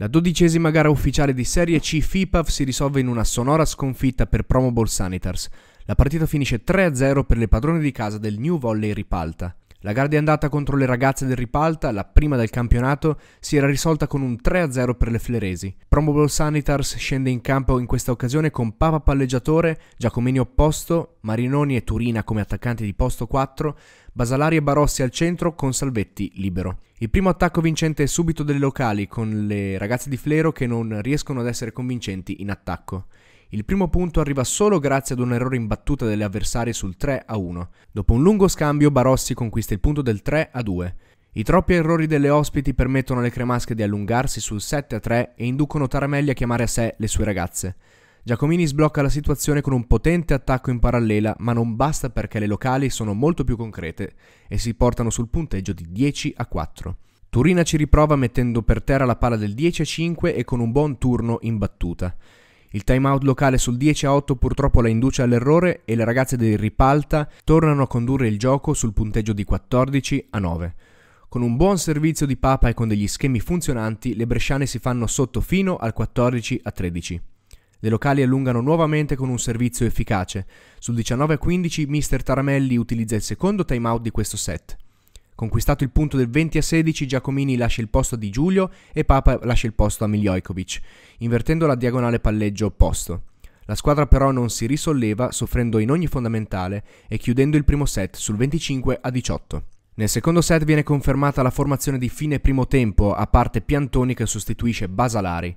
La dodicesima gara ufficiale di Serie C FIPAV si risolve in una sonora sconfitta per Promo Ball Sanitars. La partita finisce 3-0 per le padrone di casa del New Volley Ripalta. La gara di andata contro le ragazze del Ripalta, la prima del campionato, si era risolta con un 3-0 per le fleresi. Promobol Sanitars scende in campo in questa occasione con Papa palleggiatore, Giacomini opposto, Marinoni e Turina come attaccanti di posto 4, Basalari e Barossi al centro con Salvetti libero. Il primo attacco vincente è subito delle locali con le ragazze di Flero che non riescono ad essere convincenti in attacco. Il primo punto arriva solo grazie ad un errore in battuta delle avversarie sul 3 a 1. Dopo un lungo scambio Barossi conquista il punto del 3 a 2. I troppi errori delle ospiti permettono alle cremasche di allungarsi sul 7 a 3 e inducono Taramelli a chiamare a sé le sue ragazze. Giacomini sblocca la situazione con un potente attacco in parallela, ma non basta perché le locali sono molto più concrete e si portano sul punteggio di 10 a 4. Turina ci riprova mettendo per terra la palla del 10 a 5 e con un buon turno in battuta. Il timeout locale sul 10 a 8 purtroppo la induce all'errore e le ragazze del Ripalta tornano a condurre il gioco sul punteggio di 14 a 9. Con un buon servizio di Papa e con degli schemi funzionanti, le bresciane si fanno sotto fino al 14 a 13. Le locali allungano nuovamente con un servizio efficace. Sul 19 a 15 Mr. Taramelli utilizza il secondo timeout di questo set. Conquistato il punto del 20 a 16, Giacomini lascia il posto di Giulio e Papa lascia il posto a Miljojkovic, invertendo la diagonale palleggio opposto. La squadra però non si risolleva, soffrendo in ogni fondamentale e chiudendo il primo set sul 25 a 18. Nel secondo set viene confermata la formazione di fine primo tempo, a parte Piantoni che sostituisce Basalari.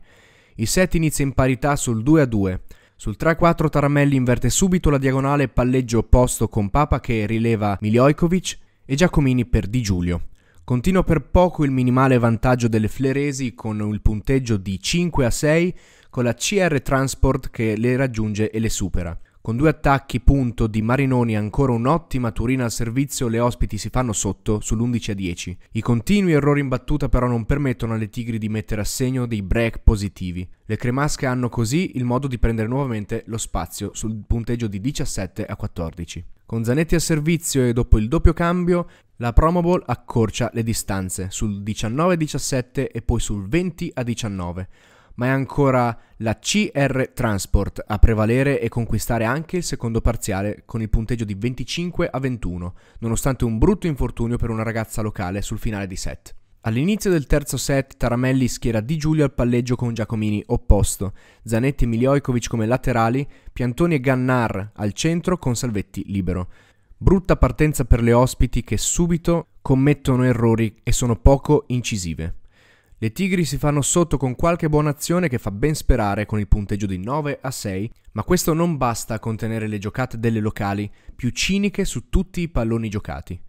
Il set inizia in parità sul 2 a 2. Sul 3-4 Taramelli inverte subito la diagonale palleggio opposto con Papa che rileva Milioikovic e Giacomini per Di Giulio. Continua per poco il minimale vantaggio delle Fleresi con il punteggio di 5 a 6 con la CR Transport che le raggiunge e le supera. Con due attacchi punto di Marinoni ancora un'ottima Turina al servizio, le ospiti si fanno sotto sull'11 a 10. I continui errori in battuta però non permettono alle Tigri di mettere a segno dei break positivi. Le cremasche hanno così il modo di prendere nuovamente lo spazio sul punteggio di 17 a 14. Con Zanetti a servizio e dopo il doppio cambio, la Promo Bowl accorcia le distanze sul 19-17 e poi sul 20-19 ma è ancora la CR Transport a prevalere e conquistare anche il secondo parziale con il punteggio di 25 a 21, nonostante un brutto infortunio per una ragazza locale sul finale di set. All'inizio del terzo set Taramelli schiera Di Giulio al palleggio con Giacomini opposto, Zanetti e Milioicovic come laterali, Piantoni e Gannar al centro con Salvetti libero. Brutta partenza per le ospiti che subito commettono errori e sono poco incisive. Le Tigri si fanno sotto con qualche buona azione che fa ben sperare con il punteggio di 9 a 6, ma questo non basta a contenere le giocate delle locali, più ciniche su tutti i palloni giocati.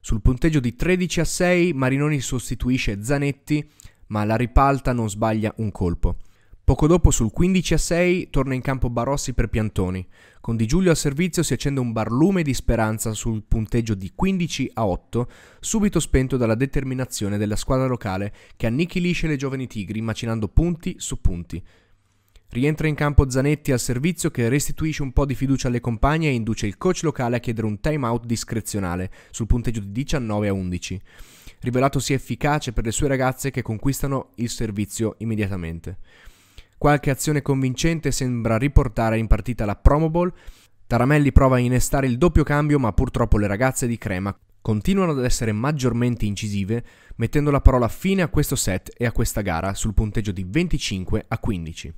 Sul punteggio di 13 a 6 Marinoni sostituisce Zanetti, ma la ripalta non sbaglia un colpo. Poco dopo sul 15 a 6 torna in campo Barossi per Piantoni. Con Di Giulio al servizio si accende un barlume di speranza sul punteggio di 15 a 8, subito spento dalla determinazione della squadra locale che annichilisce le giovani Tigri macinando punti su punti. Rientra in campo Zanetti al servizio che restituisce un po' di fiducia alle compagne e induce il coach locale a chiedere un time out discrezionale sul punteggio di 19 a 11, rivelatosi efficace per le sue ragazze che conquistano il servizio immediatamente. Qualche azione convincente sembra riportare in partita la Promo Ball. Taramelli prova a innestare il doppio cambio, ma purtroppo le ragazze di Crema continuano ad essere maggiormente incisive, mettendo la parola fine a questo set e a questa gara sul punteggio di 25 a 15.